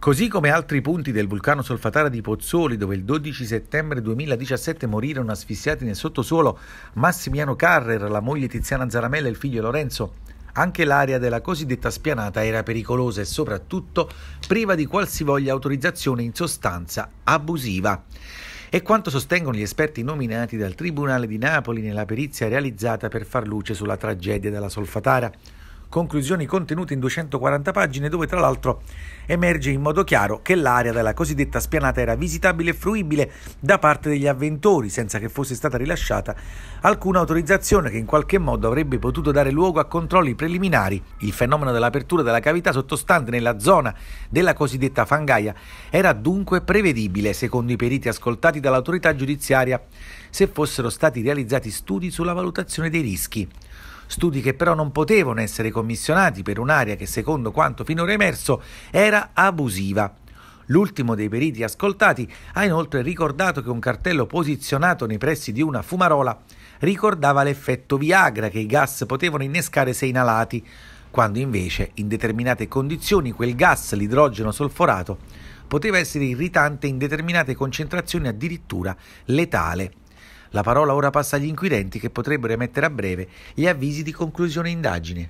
Così come altri punti del vulcano solfatara di Pozzoli, dove il 12 settembre 2017 morirono asfissiati nel sottosuolo Massimiano Carrer, la moglie Tiziana Zaramella e il figlio Lorenzo, anche l'area della cosiddetta spianata era pericolosa e soprattutto priva di qualsivoglia autorizzazione in sostanza abusiva. E quanto sostengono gli esperti nominati dal Tribunale di Napoli nella perizia realizzata per far luce sulla tragedia della solfatara conclusioni contenute in 240 pagine dove tra l'altro emerge in modo chiaro che l'area della cosiddetta spianata era visitabile e fruibile da parte degli avventori senza che fosse stata rilasciata alcuna autorizzazione che in qualche modo avrebbe potuto dare luogo a controlli preliminari. Il fenomeno dell'apertura della cavità sottostante nella zona della cosiddetta fangaia era dunque prevedibile secondo i periti ascoltati dall'autorità giudiziaria se fossero stati realizzati studi sulla valutazione dei rischi studi che però non potevano essere commissionati per un'area che secondo quanto finora emerso era abusiva. L'ultimo dei periti ascoltati ha inoltre ricordato che un cartello posizionato nei pressi di una fumarola ricordava l'effetto Viagra che i gas potevano innescare se inalati, quando invece in determinate condizioni quel gas, l'idrogeno solforato, poteva essere irritante in determinate concentrazioni addirittura letale. La parola ora passa agli inquirenti che potrebbero emettere a breve gli avvisi di conclusione indagine.